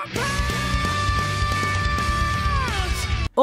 my pain!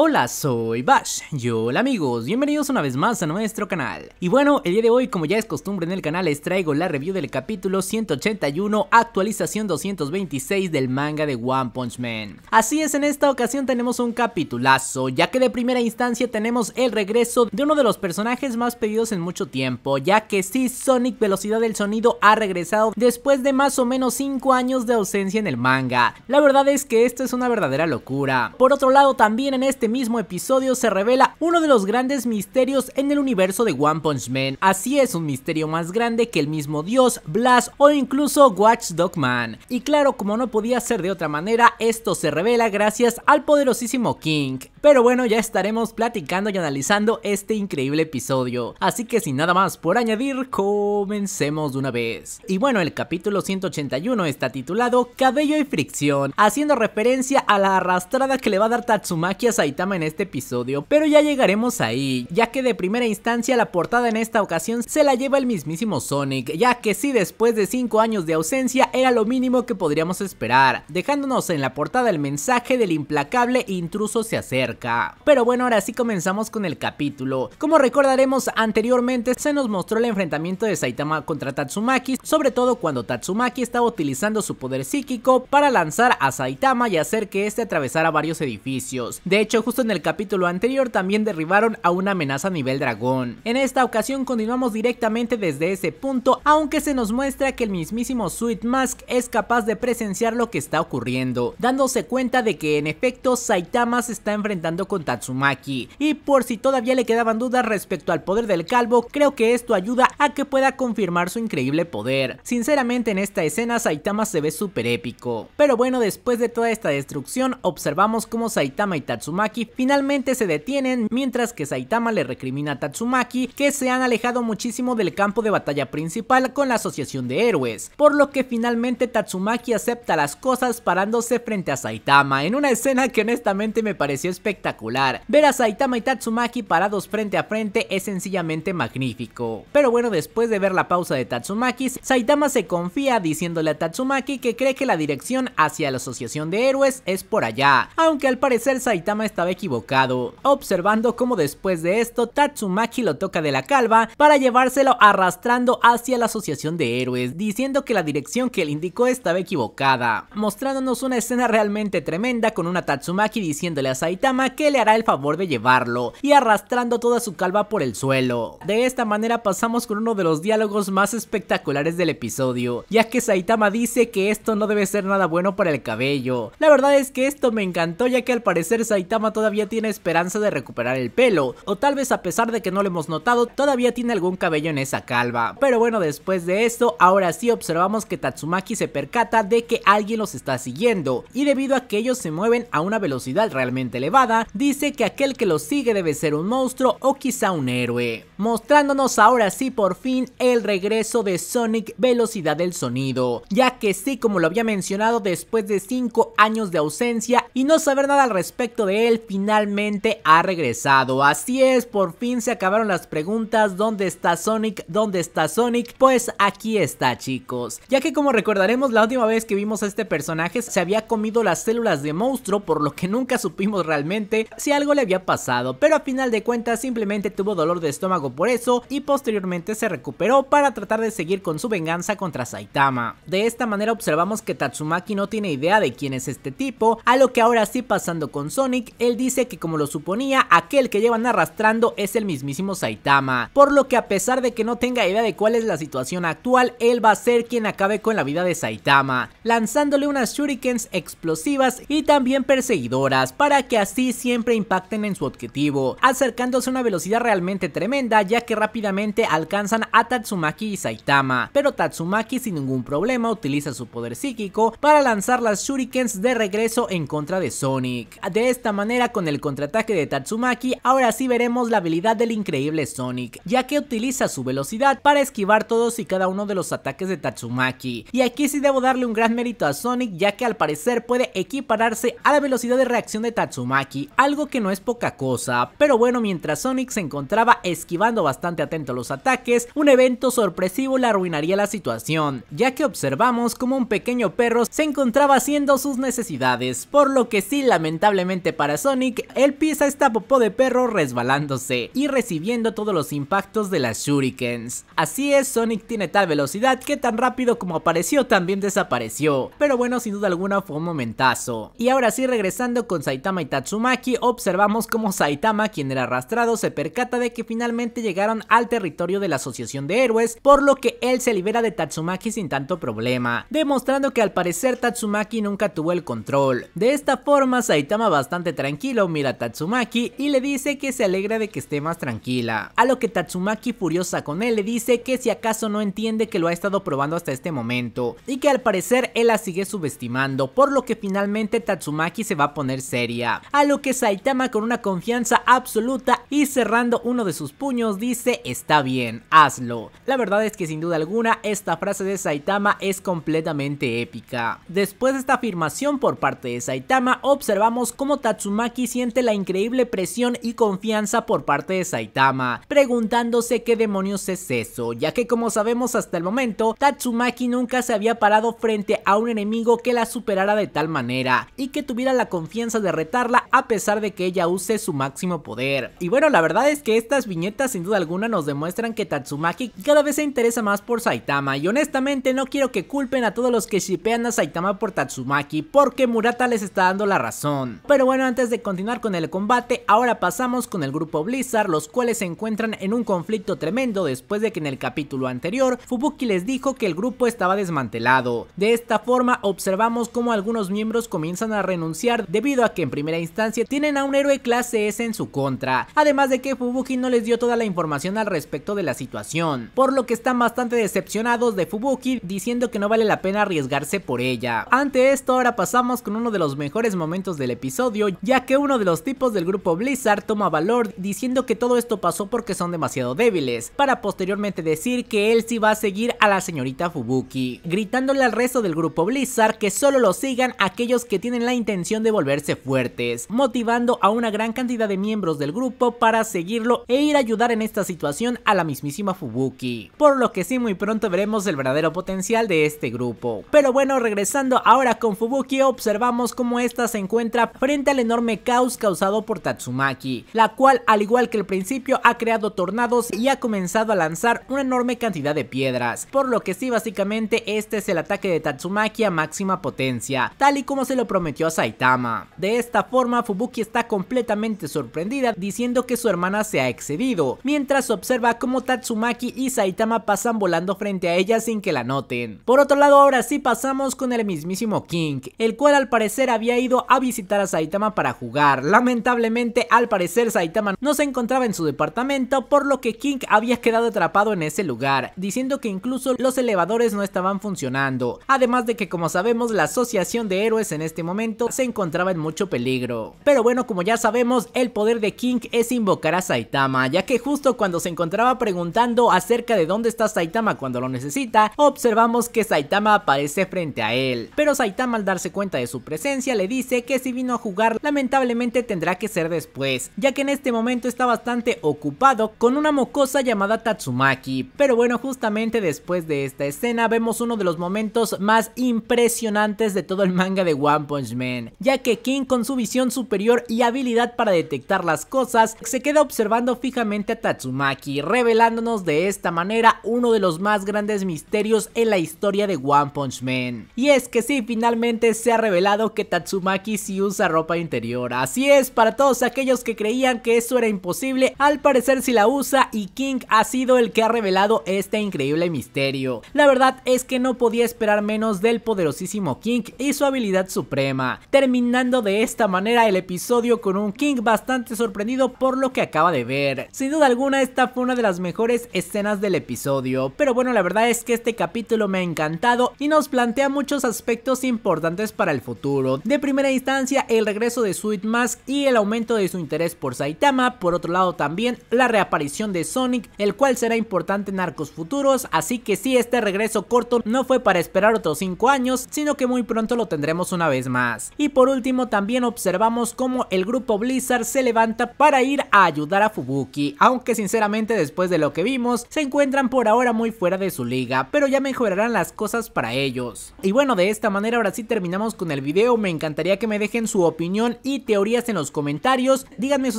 Hola, soy Bash. Yo hola amigos, bienvenidos una vez más a nuestro canal. Y bueno, el día de hoy, como ya es costumbre en el canal, les traigo la review del capítulo 181, actualización 226 del manga de One Punch Man. Así es, en esta ocasión tenemos un capitulazo, ya que de primera instancia tenemos el regreso de uno de los personajes más pedidos en mucho tiempo, ya que sí, Sonic Velocidad del Sonido ha regresado después de más o menos 5 años de ausencia en el manga. La verdad es que esto es una verdadera locura. Por otro lado, también en este este mismo episodio se revela uno de los grandes misterios en el universo de One Punch Man. Así es, un misterio más grande que el mismo dios, Blast o incluso Watchdog Man. Y claro, como no podía ser de otra manera, esto se revela gracias al poderosísimo King. Pero bueno, ya estaremos platicando y analizando este increíble episodio. Así que sin nada más por añadir, comencemos de una vez. Y bueno, el capítulo 181 está titulado Cabello y fricción, haciendo referencia a la arrastrada que le va a dar Tatsumaki a Saitama en este episodio, pero ya llegaremos ahí, ya que de primera instancia la portada en esta ocasión se la lleva el mismísimo Sonic, ya que si después de 5 años de ausencia era lo mínimo que podríamos esperar, dejándonos en la portada el mensaje del implacable intruso se acerca. Pero bueno, ahora sí comenzamos con el capítulo. Como recordaremos anteriormente se nos mostró el enfrentamiento de Saitama contra Tatsumaki, sobre todo cuando Tatsumaki estaba utilizando su poder psíquico para lanzar a Saitama y hacer que este atravesara varios edificios. De hecho justo en el capítulo anterior también derribaron a una amenaza a nivel dragón. En esta ocasión continuamos directamente desde ese punto, aunque se nos muestra que el mismísimo Sweet Mask es capaz de presenciar lo que está ocurriendo, dándose cuenta de que en efecto Saitama se está enfrentando con Tatsumaki. Y por si todavía le quedaban dudas respecto al poder del calvo, creo que esto ayuda a que pueda confirmar su increíble poder. Sinceramente en esta escena Saitama se ve súper épico. Pero bueno, después de toda esta destrucción, observamos cómo Saitama y Tatsumaki finalmente se detienen mientras que Saitama le recrimina a Tatsumaki que se han alejado muchísimo del campo de batalla principal con la asociación de héroes, por lo que finalmente Tatsumaki acepta las cosas parándose frente a Saitama en una escena que honestamente me pareció espectacular. Ver a Saitama y Tatsumaki parados frente a frente es sencillamente magnífico. Pero bueno, después de ver la pausa de Tatsumaki, Saitama se confía diciéndole a Tatsumaki que cree que la dirección hacia la asociación de héroes es por allá, aunque al parecer Saitama está estaba equivocado, observando cómo después de esto Tatsumaki lo toca de la calva para llevárselo arrastrando hacia la asociación de héroes, diciendo que la dirección que él indicó estaba equivocada, mostrándonos una escena realmente tremenda con una Tatsumaki diciéndole a Saitama que le hará el favor de llevarlo y arrastrando toda su calva por el suelo. De esta manera pasamos con uno de los diálogos más espectaculares del episodio, ya que Saitama dice que esto no debe ser nada bueno para el cabello. La verdad es que esto me encantó ya que al parecer Saitama todavía tiene esperanza de recuperar el pelo, o tal vez a pesar de que no lo hemos notado, todavía tiene algún cabello en esa calva. Pero bueno, después de esto, ahora sí observamos que Tatsumaki se percata de que alguien los está siguiendo, y debido a que ellos se mueven a una velocidad realmente elevada, dice que aquel que los sigue debe ser un monstruo o quizá un héroe, mostrándonos ahora sí por fin el regreso de Sonic Velocidad del Sonido, ya que sí, como lo había mencionado, después de 5 años de ausencia y no saber nada al respecto de él, finalmente ha regresado. Así es, por fin se acabaron las preguntas, ¿dónde está Sonic? ¿Dónde está Sonic? Pues aquí está chicos, ya que como recordaremos la última vez que vimos a este personaje se había comido las células de monstruo por lo que nunca supimos realmente si algo le había pasado, pero a final de cuentas simplemente tuvo dolor de estómago por eso y posteriormente se recuperó para tratar de seguir con su venganza contra Saitama. De esta manera observamos que Tatsumaki no tiene idea de quién es este tipo, a lo que ahora sí pasando con Sonic, dice que como lo suponía, aquel que llevan arrastrando es el mismísimo Saitama, por lo que a pesar de que no tenga idea de cuál es la situación actual, él va a ser quien acabe con la vida de Saitama, lanzándole unas shurikens explosivas y también perseguidoras, para que así siempre impacten en su objetivo, acercándose a una velocidad realmente tremenda ya que rápidamente alcanzan a Tatsumaki y Saitama, pero Tatsumaki sin ningún problema utiliza su poder psíquico para lanzar las shurikens de regreso en contra de Sonic. De esta manera con el contraataque de Tatsumaki, ahora sí veremos la habilidad del increíble Sonic, ya que utiliza su velocidad para esquivar todos y cada uno de los ataques de Tatsumaki. Y aquí sí debo darle un gran mérito a Sonic, ya que al parecer puede equipararse a la velocidad de reacción de Tatsumaki, algo que no es poca cosa. Pero bueno, mientras Sonic se encontraba esquivando bastante atento los ataques, un evento sorpresivo le arruinaría la situación, ya que observamos como un pequeño perro se encontraba haciendo sus necesidades, por lo que sí lamentablemente para Sonic Sonic, él pisa esta popó de perro resbalándose y recibiendo todos los impactos de las shurikens. Así es, Sonic tiene tal velocidad que tan rápido como apareció también desapareció, pero bueno, sin duda alguna fue un momentazo. Y ahora sí, regresando con Saitama y Tatsumaki, observamos cómo Saitama, quien era arrastrado, se percata de que finalmente llegaron al territorio de la Asociación de Héroes, por lo que él se libera de Tatsumaki sin tanto problema, demostrando que al parecer Tatsumaki nunca tuvo el control. De esta forma, Saitama bastante tranquilo mira a Tatsumaki y le dice que se alegra de que esté más tranquila. A lo que Tatsumaki furiosa con él le dice que si acaso no entiende que lo ha estado probando hasta este momento y que al parecer él la sigue subestimando, por lo que finalmente Tatsumaki se va a poner seria. A lo que Saitama con una confianza absoluta y cerrando uno de sus puños dice está bien, hazlo. La verdad es que sin duda alguna esta frase de Saitama es completamente épica. Después de esta afirmación por parte de Saitama observamos cómo Tatsumaki tatsumaki siente la increíble presión y confianza por parte de Saitama, preguntándose qué demonios es eso, ya que como sabemos hasta el momento, Tatsumaki nunca se había parado frente a un enemigo que la superara de tal manera y que tuviera la confianza de retarla a pesar de que ella use su máximo poder. Y bueno, la verdad es que estas viñetas sin duda alguna nos demuestran que Tatsumaki cada vez se interesa más por Saitama y honestamente no quiero que culpen a todos los que shipean a Saitama por Tatsumaki porque Murata les está dando la razón. Pero bueno, antes de continuar con el combate, ahora pasamos con el grupo Blizzard, los cuales se encuentran en un conflicto tremendo después de que en el capítulo anterior, Fubuki les dijo que el grupo estaba desmantelado. De esta forma, observamos cómo algunos miembros comienzan a renunciar debido a que en primera instancia tienen a un héroe clase S en su contra, además de que Fubuki no les dio toda la información al respecto de la situación, por lo que están bastante decepcionados de Fubuki diciendo que no vale la pena arriesgarse por ella. Ante esto ahora pasamos con uno de los mejores momentos del episodio, ya que uno de los tipos del grupo Blizzard toma valor diciendo que todo esto pasó porque son demasiado débiles, para posteriormente decir que él sí va a seguir a la señorita Fubuki, gritándole al resto del grupo Blizzard que solo lo sigan aquellos que tienen la intención de volverse fuertes, motivando a una gran cantidad de miembros del grupo para seguirlo e ir a ayudar en esta situación a la mismísima Fubuki, por lo que sí muy pronto veremos el verdadero potencial de este grupo. Pero bueno, regresando ahora con Fubuki, observamos cómo esta se encuentra frente al enorme caos causado por Tatsumaki, la cual al igual que el principio ha creado tornados y ha comenzado a lanzar una enorme cantidad de piedras, por lo que sí básicamente este es el ataque de Tatsumaki a máxima potencia, tal y como se lo prometió a Saitama. De esta forma Fubuki está completamente sorprendida diciendo que su hermana se ha excedido, mientras observa cómo Tatsumaki y Saitama pasan volando frente a ella sin que la noten. Por otro lado ahora sí pasamos con el mismísimo King, el cual al parecer había ido a visitar a Saitama para jugar. Lamentablemente, al parecer, Saitama no se encontraba en su departamento, por lo que King había quedado atrapado en ese lugar, diciendo que incluso los elevadores no estaban funcionando. Además de que, como sabemos, la asociación de héroes en este momento se encontraba en mucho peligro. Pero bueno, como ya sabemos, el poder de King es invocar a Saitama, ya que justo cuando se encontraba preguntando acerca de dónde está Saitama cuando lo necesita, observamos que Saitama aparece frente a él. Pero Saitama al darse cuenta de su presencia le dice que si vino a jugar lamentablemente lamentablemente tendrá que ser después, ya que en este momento está bastante ocupado con una mocosa llamada Tatsumaki. Pero bueno, justamente después de esta escena vemos uno de los momentos más impresionantes de todo el manga de One Punch Man, ya que King con su visión superior y habilidad para detectar las cosas, se queda observando fijamente a Tatsumaki, revelándonos de esta manera uno de los más grandes misterios en la historia de One Punch Man. Y es que sí, finalmente se ha revelado que Tatsumaki sí usa ropa interior Así es, para todos aquellos que creían que eso era imposible, al parecer si la usa y King ha sido el que ha revelado este increíble misterio. La verdad es que no podía esperar menos del poderosísimo King y su habilidad suprema, terminando de esta manera el episodio con un King bastante sorprendido por lo que acaba de ver. Sin duda alguna esta fue una de las mejores escenas del episodio, pero bueno la verdad es que este capítulo me ha encantado y nos plantea muchos aspectos importantes para el futuro. De primera instancia el regreso de Sweet Mask y el aumento de su interés por Saitama, por otro lado también la reaparición de Sonic, el cual será importante en arcos futuros, así que si este regreso corto no fue para esperar otros 5 años, sino que muy pronto lo tendremos una vez más. Y por último también observamos cómo el grupo Blizzard se levanta para ir a ayudar a Fubuki, aunque sinceramente después de lo que vimos, se encuentran por ahora muy fuera de su liga, pero ya mejorarán las cosas para ellos. Y bueno, de esta manera ahora sí terminamos con el video, me encantaría que me dejen su opinión y teorías en los comentarios. Díganme si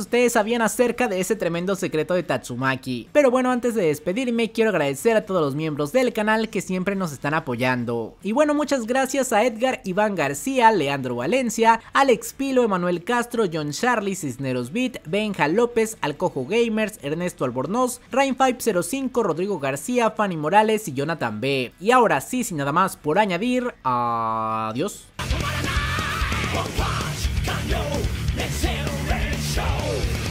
ustedes sabían acerca de ese tremendo secreto de Tatsumaki. Pero bueno, antes de despedirme, quiero agradecer a todos los miembros del canal que siempre nos están apoyando. Y bueno, muchas gracias a Edgar, Iván García, Leandro Valencia, Alex Pilo, Emanuel Castro, John Charlie, Cisneros Beat, Benja López, Alcojo Gamers, Ernesto Albornoz, Rain505, Rodrigo García, Fanny Morales y Jonathan B. Y ahora sí, sin nada más por añadir, adiós.